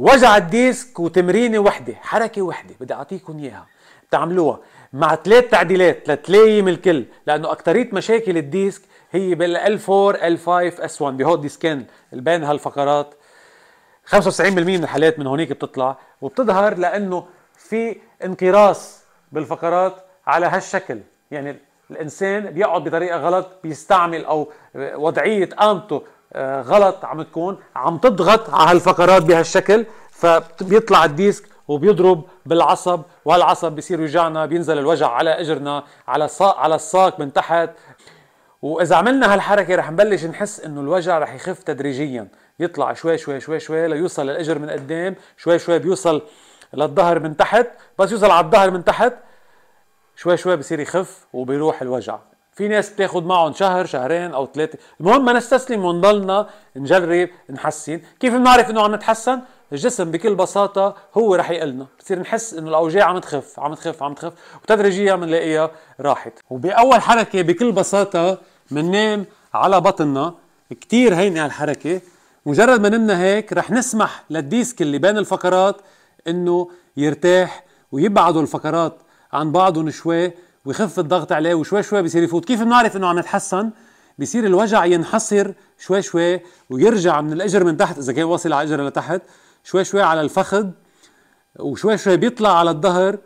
وجع الديسك وتمرينه وحده حركه وحده بدي اعطيكم اياها بتعملوها مع ثلاث تعديلات لتلايم الكل لانه اكثريه مشاكل الديسك هي بال L4 L5 S1 بهود ديسكين بين هالفقرات 95% من الحالات من هونيك بتطلع وبتظهر لانه في انقراص بالفقرات على هالشكل يعني الانسان بيقعد بطريقه غلط بيستعمل او وضعيه قامته غلط عم تكون عم تضغط على هالفقرات بهالشكل فبيطلع الديسك وبيضرب بالعصب وهالعصب بيصير يوجعنا بينزل الوجع على اجرنا على ساق على الساق من تحت واذا عملنا هالحركه رح نبلش نحس انه الوجع رح يخف تدريجيا يطلع شوي شوي شوي شوي ليوصل للاجر من قدام شوي شوي بيوصل للظهر من تحت بس يوصل على الظهر من تحت شوي شوي بصير يخف وبيروح الوجع في ناس بتاخد معهم شهر شهرين او ثلاثه المهم ما نستسلم ونضلنا نجرب نحسن كيف بنعرف انه عم نتحسن الجسم بكل بساطة هو رح يقلنا بصير نحس انه الاوجاع عم تخف عم تخف عم تخف وتدريجيا بنلاقيها راحت وباول حركة بكل بساطة بننام على بطننا كتير هينة هالحركة مجرد ما نمنا هيك رح نسمح للديسك اللي بين الفقرات انه يرتاح ويبعدوا الفقرات عن بعضهم شوي ويخف الضغط عليه وشوي شوي بصير يفوت كيف بنعرف انه عم يتحسن بصير الوجع ينحصر شوي شوي ويرجع من الاجر من تحت اذا كان واصل على اجر لتحت شوي شوي على الفخذ وشوي شوي بيطلع على الظهر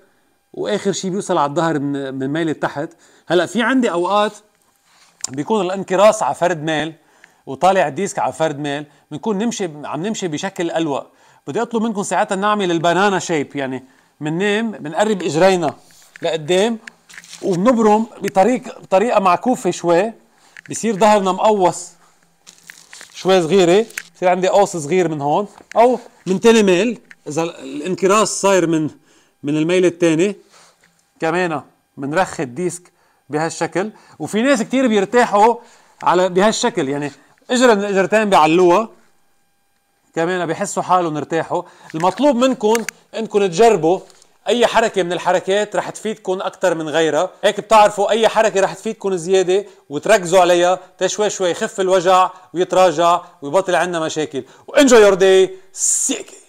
واخر شيء بيوصل على الظهر من من ميل تحت هلا في عندي اوقات بيكون الانكراس على فرد ميل وطالع الديسك على فرد ميل بنكون نمشي عم نمشي بشكل الوق بدي اطلب منكم ساعتها نعمل البنانا شيب يعني بننام بنقرب اجرينا لقدام وبنبرم بطريق بطريقه معكوفه شوي بصير ظهرنا مقوص شوي صغيره بصير عندي قوس صغير من هون او من تاني ميل اذا الانكراس صاير من من الميل الثاني كمان بنرخي الديسك بهالشكل وفي ناس كثير بيرتاحوا على بهالشكل يعني اجرة من الاجرتين بيعلوها كمان بحسوا حالهم ارتاحوا المطلوب منكم انكم تجربوا اي حركه من الحركات رح تفيدكم اكثر من غيرها هيك بتعرفوا اي حركه رح تفيدكم زياده وتركزوا عليها تشوي شوي يخف الوجع ويتراجع ويبطل عندنا مشاكل وانجوي يور داي سيكي